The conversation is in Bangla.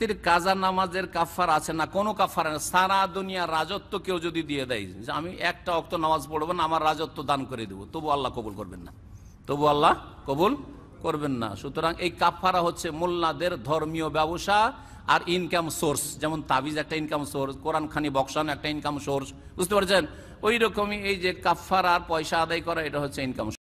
রাত্রির কাজা নামাজের কাফার আছে না কোনো কাফার না সারা দুনিয়ার রাজত্ব কেউ যদি দিয়ে দেয় যে আমি একটা অক্ত নামাজ পড়বো না আমার রাজত্ব দান করে দেবো তবু আল্লাহ কবুল করবেন না তবু আল্লাহ কবুল করবেন না সুতরাং এই কাফারা হচ্ছে মোল্লাদের ধর্মীয় ব্যবসা আর ইনকাম সোর্স যেমন তাবিজ একটা ইনকাম সোর্স কোরআন খানি বক্সান একটা ইনকাম সোর্স বুঝতে পারছেন ওই রকমই এই যে কাফার আর পয়সা আদায় করা এটা হচ্ছে ইনকাম